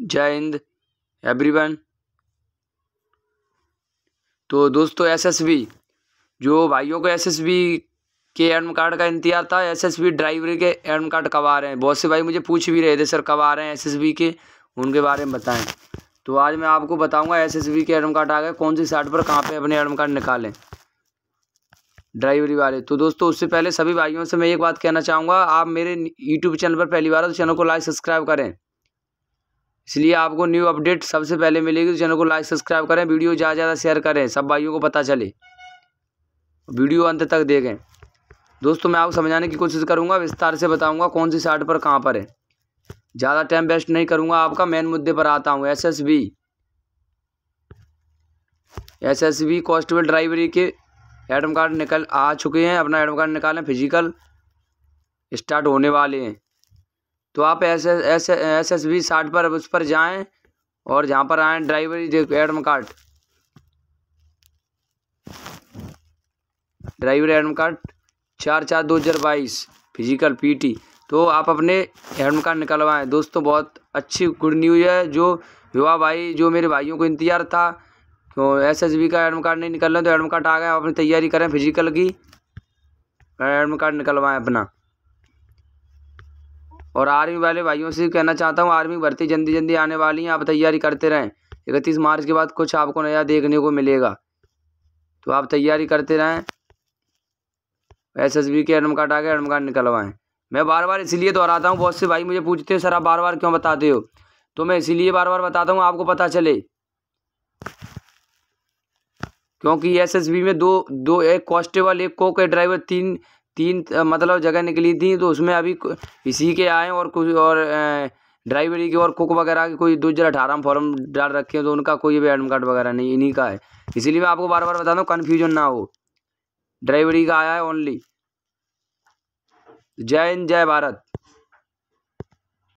जय हिंद एवरीवन तो दोस्तों एसएसबी जो भाइयों को एसएसबी के एडम कार्ड का इंतजार था एसएसबी ड्राइवर के एडम कार्ड कब आ रहे हैं बहुत से भाई मुझे पूछ भी रहे थे सर कब आ रहे हैं एसएसबी के उनके बारे में बताएं तो आज मैं आपको बताऊंगा एसएसबी के एडम कार्ड आ गए कौन सी साइट पर कहाँ पे अपने एडम कार्ड निकालें ड्राइवरी वाले तो दोस्तों उससे पहले सभी भाइयों से मैं एक बात कहना चाहूँगा आप मेरे यूट्यूब चैनल पर पहली बार तो चैनल को लाइक सब्सक्राइब करें इसलिए आपको न्यू अपडेट सबसे पहले मिलेगी तो चैनल को लाइक सब्सक्राइब करें वीडियो ज़्यादा ज़्यादा शेयर करें सब भाइयों को पता चले वीडियो अंत तक देखें दोस्तों मैं आपको समझाने की कोशिश करूँगा विस्तार से बताऊँगा कौन सी साइट पर कहाँ पर है ज़्यादा टाइम वेस्ट नहीं करूँगा आपका मेन मुद्दे पर आता हूँ S S B S S B constable ड्राइवरी के एडम कार्ड निकल आ चुके हैं अपना एडम कार्ड निकालें फिजिकल स्टार्ट होने वाले हैं तो आप S S S S B पर उस पर जाएं और जहाँ पर आएँ driver admit card driver admit card चार चार दो हज़ार बाईस फिजिकल पीटी तो आप अपने एडम कार्ड निकलवाएं दोस्तों बहुत अच्छी गुड न्यूज है जो युवा भाई जो मेरे भाइयों को इंतजार था तो एस एस बी का एडम कार्ड नहीं निकल तो एडम कार्ड आ गया आप अपनी तैयारी करें फिजिकल की एडम कार्ड निकलवाएं अपना और आर्मी वाले भाइयों से कहना चाहता हूँ आर्मी भर्ती जल्दी जल्दी आने वाली हैं आप तैयारी करते रहें इकतीस मार्च के बाद कुछ आपको नया देखने को मिलेगा तो आप तैयारी करते रहें एस एस बी के एडम कार्ड आ गए एडम कार्ड निकलवाएं मैं बार बार इसीलिए दोहराता हूँ बहुत से भाई मुझे पूछते हो सर आप बार बार क्यों बताते हो तो मैं इसीलिए बार बार बताता हूँ आपको पता चले क्योंकि एसएसबी में दो दो एक कॉन्स्टेबल एक कोक ड्राइवर तीन तीन मतलब जगह निकली थी तो उसमें अभी इसी के आए और कुछ और ड्राइवरी के और कुक वगैरह के कोई दो हज़ार अठारह फॉर्म डाल रखे हैं तो उनका कोई भी एडम कार्ड वगैरह नहीं इन्हीं का है इसीलिए मैं आपको बार बार बता दूँ कन्फ्यूजन ना हो ड्राइवरी का आया है ओनली जय हिंद जय भारत